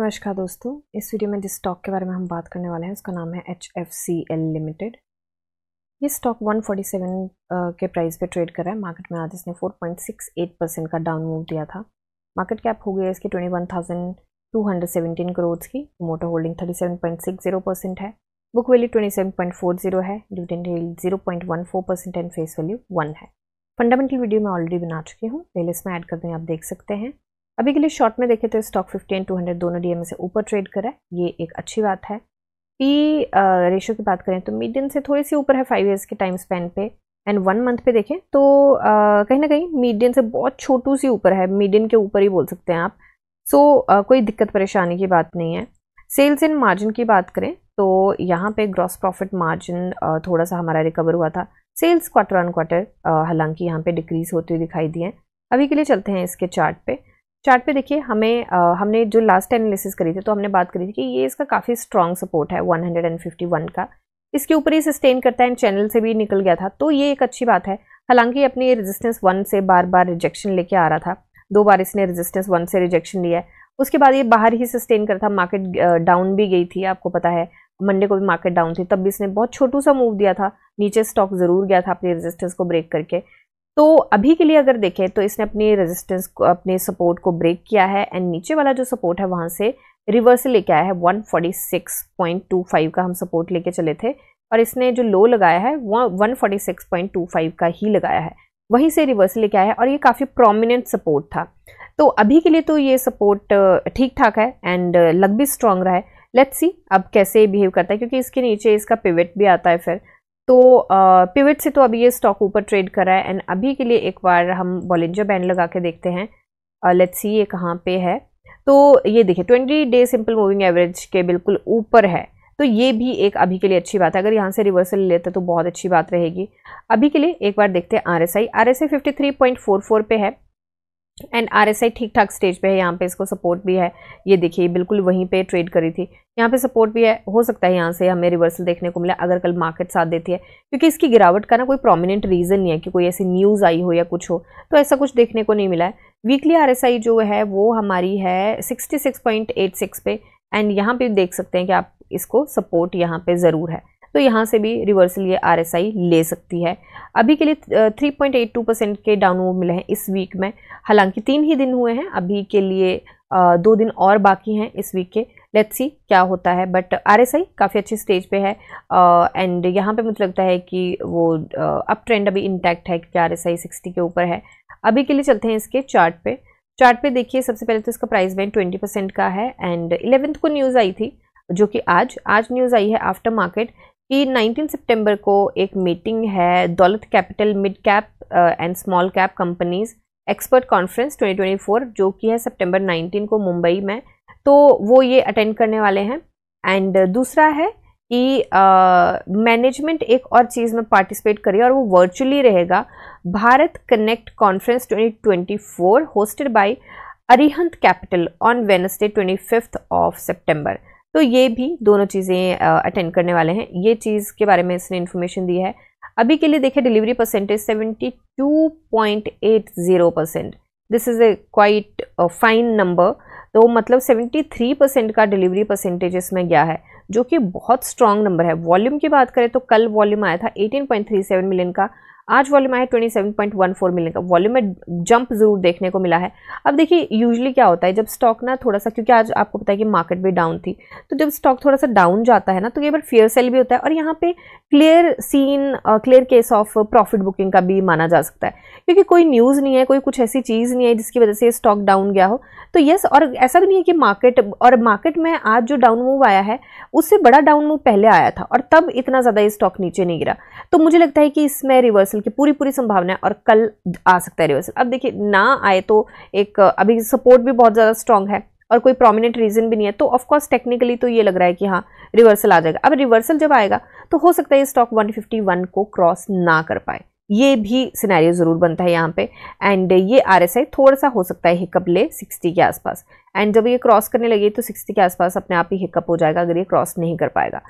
नमस्कार दोस्तों इस वीडियो में जिस स्टॉक के बारे में हम बात करने वाले हैं उसका नाम है H F C L limited ये स्टॉक 147 के प्राइस पे ट्रेड कर रहा है मार्केट में आज इसने 4.68 परसेंट का डाउन मूव दिया था मार्केट कैप हो गया इसकी 21,217 करोड्स की मोटर होल्डिंग 37.60 परसेंट है बुक वैल्यू 27.40 है dividend yield zero percent and face value one है फंडामेंटल वीडियो मैं ऑलरेडी बना चुकी हूँ पहले इसमें ऐड कर दें आप देख सकते हैं अभी के लिए शॉर्ट में देखें तो स्टॉक 50 टू हंड्रेड दोनों डीएमए से ऊपर ट्रेड करा है ये एक अच्छी बात है पी रेशो की बात करें तो मीडियम से थोड़ी सी ऊपर है फाइव ईयर्स के टाइम स्पैन पे एंड वन मंथ पे देखें तो कहीं ना कहीं मीडियम से बहुत छोटू सी ऊपर है मीडियम के ऊपर ही बोल सकते हैं आप सो so, कोई दिक्कत परेशानी की बात नहीं है सेल्स एंड मार्जिन की बात करें तो यहाँ पे ग्रॉस प्रॉफिट मार्जिन थोड़ा सा हमारा रिकवर हुआ था सेल्स क्वार्टर ऑन क्वार्टर हालांकि यहाँ पे डिक्रीज होते हुए दिखाई दिए अभी के लिए चलते हैं इसके चार्ट पे चार्ट पे देखिए हमें आ, हमने जो लास्ट एनालिसिस करी थी तो हमने बात करी थी कि ये इसका काफ़ी स्ट्रॉन्ग सपोर्ट है 151 का इसके ऊपर ही सस्टेन करता है एंड चैनल से भी निकल गया था तो ये एक अच्छी बात है हालांकि अपने रेजिस्टेंस वन से बार बार रिजेक्शन लेके आ रहा था दो बार इसने रेजिस्टेंस वन से रिजेक्शन लिया है उसके बाद ये बाहर ही सस्टेन करता था मार्केट डाउन भी गई थी आपको पता है मंडे को भी मार्केट डाउन थी तब भी इसने बहुत छोटू सा मूव दिया था नीचे स्टॉक ज़रूर गया था अपने रेजिस्टेंस को ब्रेक करके तो अभी के लिए अगर देखें तो इसने अपने रेजिस्टेंस को अपने सपोर्ट को ब्रेक किया है एंड नीचे वाला जो सपोर्ट है वहाँ से रिवर्सल लेके आया है 146.25 का हम सपोर्ट लेके चले थे और इसने जो लो लगाया है वन 146.25 का ही लगाया है वहीं से रिवर्सल लेके आया है और ये काफ़ी प्रोमिनेंट सपोर्ट था तो अभी के लिए तो ये सपोर्ट ठीक ठाक है एंड लग भी स्ट्रांग रहा है लेट्स सी अब कैसे बिहेव करता है क्योंकि इसके नीचे इसका पिवेट भी आता है फिर तो पिवट से तो अभी ये स्टॉक ऊपर ट्रेड कर रहा है एंड अभी के लिए एक बार हम बॉलिंजर बैंड लगा के देखते हैं लेट्स सी ये कहाँ पे है तो ये देखिए twenty day simple moving average के बिल्कुल ऊपर है तो ये भी एक अभी के लिए अच्छी बात है अगर यहाँ से रिवर्सल लेते तो बहुत अच्छी बात रहेगी अभी के लिए एक बार देखते हैं R S I R S I fifty three point four four पे है एंड आर एस आई ठीक ठाक स्टेज पे है यहाँ पे इसको सपोर्ट भी है ये देखिए बिल्कुल वहीं पे ट्रेड करी थी यहाँ पे सपोर्ट भी है हो सकता है यहाँ से हमें रिवर्सल देखने को मिला अगर कल मार्केट साथ देती है क्योंकि इसकी गिरावट का ना कोई प्रोमिनेंट रीज़न नहीं है कि कोई ऐसी न्यूज़ आई हो या कुछ हो तो ऐसा कुछ देखने को नहीं मिला है वीकली आर एस आई जो है वो हमारी है sixty six point eight six पे एंड यहाँ पर देख सकते हैं कि आप इसको सपोर्ट यहाँ पर ज़रूर है तो यहाँ से भी रिवर्सल ये आर ले सकती है अभी के लिए three point eight two percent के डाउन मूव मिले हैं इस वीक में हालांकि तीन ही दिन हुए हैं अभी के लिए दो दिन और बाकी हैं इस वीक के लेट्स सी क्या होता है बट आर एस आई काफ़ी अच्छे स्टेज पे है एंड यहाँ पे मुझे लगता है कि वो अप ट्रेंड अभी इंटैक्ट है क्योंकि आर एस आई सिक्सटी के ऊपर है अभी के लिए चलते हैं इसके चार्ट पे चार्ट पे देखिए सबसे पहले तो इसका प्राइस बैंड ट्वेंटी परसेंट का है एंड इलेवेंथ को न्यूज़ आई थी जो कि आज आज न्यूज़ आई है आफ्टर मार्केट कि 19 सितंबर को एक मीटिंग है Daulat capital mid cap and small cap companies expert conference 2024 जो कि है सितंबर 19 को मुंबई में तो वो ये अटेंड करने वाले हैं एंड दूसरा है कि मैनेजमेंट uh, एक और चीज़ में पार्टिसिपेट करिए और वो वर्चुअली रहेगा Bharat connect conference 2024 hosted by Arihant capital on Wednesday fifth of September तो ये भी दोनों चीज़ें अटेंड करने वाले हैं ये चीज़ के बारे में इसने इन्फॉर्मेशन दी है अभी के लिए देखें delivery percentage seventy two point eight zero percent this is a quite fine number तो मतलब 73 परसेंट का डिलीवरी परसेंटेज इसमें गया है जो कि बहुत स्ट्रॉन्ग नंबर है वॉल्यूम की बात करें तो कल वॉल्यूम आया था 18.37 मिलियन का आज वॉल्यूम आया फोर मिलियन का वॉल्यूम में जंप जरूर देखने को मिला है अब देखिए यूजली क्या होता है जब स्टॉक ना थोड़ा सा क्योंकि आज आपको पता है कि मार्केट भी डाउन थी तो जब स्टॉक थोड़ा सा डाउन जाता है ना तो ये बार फेयर सेल भी होता है और यहाँ पे clear scene clear case of profit booking का भी माना जा सकता है क्योंकि कोई न्यूज़ नहीं है कोई कुछ ऐसी चीज़ नहीं है जिसकी वजह से स्टॉक डाउन गया हो तो येस और ऐसा भी नहीं है कि मार्केट और मार्केट में आज जो डाउन मूव आया है उससे बड़ा डाउन मूव पहले आया था और तब इतना ज़्यादा ये स्टॉक नीचे नहीं गिरा तो मुझे लगता है कि इसमें रिवर्सल रिवर्सल की पूरी पूरी संभावना है और कल आ सकता है रिवर्सल अब देखिए ना आए तो एक अभी सपोर्ट भी बहुत ज़्यादा स्ट्रांग है और कोई प्रोमिनेंट रीज़न भी नहीं है तो ऑफकोर्स टेक्निकली तो ये लग रहा है कि हाँ रिवर्सल आ जाएगा अब रिवर्सल जब आएगा तो हो सकता है ये स्टॉक 151 को क्रॉस ना कर पाए ये भी सिनेरियो ज़रूर बनता है यहाँ पे एंड ये आरएसआई थोड़ा सा हो सकता है हिकअप ले 60 के आसपास एंड जब ये क्रॉस करने लगे तो 60 के आसपास अपने आप ही हिकअप हो जाएगा अगर ये क्रॉस नहीं कर पाएगा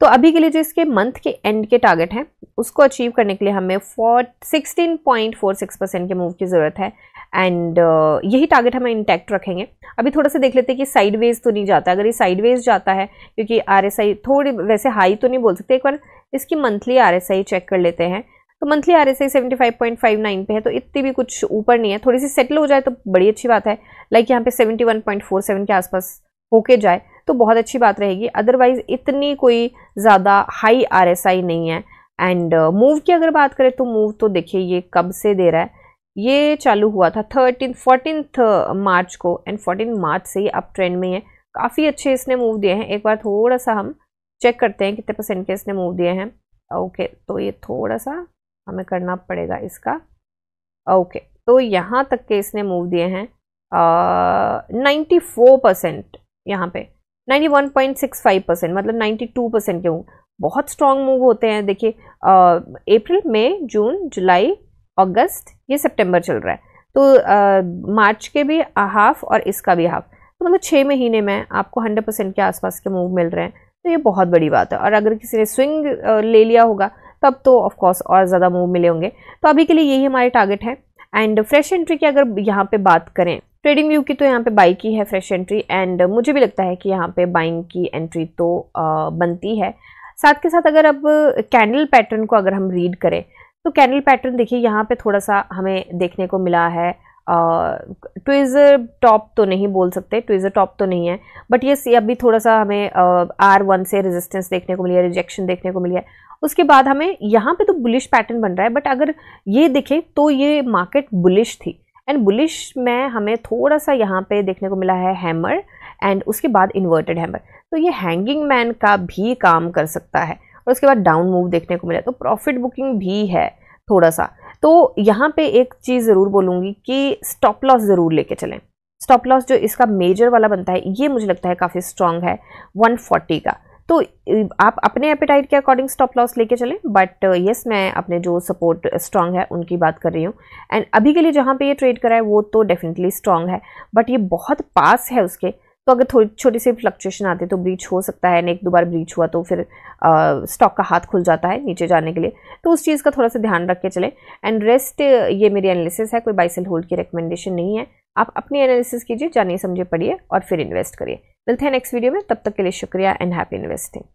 तो अभी के लिए जो इसके मंथ के एंड के टारगेट हैं उसको अचीव करने के लिए हमें four sixteen point four six percent के मूव की ज़रूरत है एंड uh, यही टारगेट हमें इंटैक्ट रखेंगे अभी थोड़ा सा देख लेते हैं कि साइडवेज तो नहीं जाता अगर ये साइडवेज जाता है क्योंकि आर थोड़ी वैसे हाई तो नहीं बोल सकते एक बार इसकी मंथली आर चेक कर लेते हैं तो monthly R S I seventy five point five nine पे है तो इतनी भी कुछ ऊपर नहीं है थोड़ी सी सेटल हो जाए तो बड़ी अच्छी बात है लाइक यहाँ पे seventy one point four seven के आसपास होके जाए तो बहुत अच्छी बात रहेगी अदरवाइज़ इतनी कोई ज़्यादा हाई आर एस आई नहीं है एंड मूव uh, की अगर बात करें तो मूव तो देखिए ये कब से दे रहा है ये चालू हुआ था थर्टीन फोर्टीन मार्च को एंड फोर्टीन मार्च से ही अब ट्रेंड में है काफ़ी अच्छे इसने मूव दिए हैं एक बार थोड़ा सा हम चेक करते हैं कितने परसेंट के इसने मूव दिए हैं ओके okay, तो ये थोड़ा सा हमें करना पड़ेगा इसका ओके तो यहाँ तक के इसने मूव दिए हैं नाइन्टी फोर परसेंट यहाँ पे ninety one point six five percent मतलब नाइन्टी टू परसेंट के मूव बहुत स्ट्रॉन्ग मूव होते हैं देखिए अप्रैल मई जून जुलाई अगस्त ये सितंबर चल रहा है तो मार्च के भी हाफ और इसका भी हाफ तो मतलब छः महीने में आपको हंड्रेड परसेंट के आसपास के मूव मिल रहे हैं तो ये बहुत बड़ी बात है और अगर किसी ने स्विंग ले लिया होगा तब तो ऑफकोर्स और ज़्यादा मूव मिले होंगे तो अभी के लिए यही हमारे टारगेट है एंड फ्रेश एंट्री की अगर यहाँ पे बात करें ट्रेडिंग व्यू की तो यहाँ पे बाई की है फ्रेश एंट्री एंड मुझे भी लगता है कि यहाँ पे बाइंग की एंट्री तो आ, बनती है साथ के साथ अगर अब कैंडल पैटर्न को अगर हम रीड करें तो कैंडल पैटर्न देखिए यहाँ पे थोड़ा सा हमें देखने को मिला है ट्विज़र टॉप तो नहीं बोल सकते ट्विज़र टॉप तो नहीं है बट ये अभी थोड़ा सा हमें आर वन से रेजिस्टेंस देखने को मिली है रिजेक्शन देखने को मिली है उसके बाद हमें यहाँ पे तो बुलिश पैटर्न बन रहा है बट अगर ये देखें तो ये मार्केट बुलिश थी एंड बुलिश में हमें थोड़ा सा यहाँ पे देखने को मिला है हैमर एंड उसके बाद इन्वर्टेड हैमर तो ये हैंगिंग मैन का भी काम कर सकता है और उसके बाद डाउन मूव देखने को मिला तो प्रॉफिट बुकिंग भी है थोड़ा सा तो यहाँ पे एक चीज़ ज़रूर बोलूँगी कि स्टॉप लॉस ज़रूर लेके चलें स्टॉप लॉस जो इसका मेजर वाला बनता है ये मुझे लगता है काफ़ी स्ट्रांग है 140 का तो आप अपने एपेटाइट के अकॉर्डिंग स्टॉप लॉस लेके चलें बट येस मैं अपने जो सपोर्ट स्ट्रांग है उनकी बात कर रही हूँ एंड अभी के लिए जहाँ पे ये ट्रेड करा है वो तो डेफिनेटली स्ट्रांग है बट ये बहुत पास है उसके तो अगर थोड़ी छोटी सी फ्लक्चुएशन आती है तो ब्रीच हो सकता है एक दो बार ब्रीच हुआ तो फिर स्टॉक का हाथ खुल जाता है नीचे जाने के लिए तो उस चीज़ का थोड़ा सा ध्यान रख के चलें एंड रेस्ट ये मेरी एनालिसिस है कोई बाइसल होल्ड की रिकमेंडेशन नहीं है आप अपनी एनालिसिस कीजिए जानिए समझे पढ़िए और फिर इन्वेस्ट करिए मिलते हैं नेक्स्ट वीडियो में तब तक के लिए शुक्रिया एंड हैप्पी इन्वेस्टिंग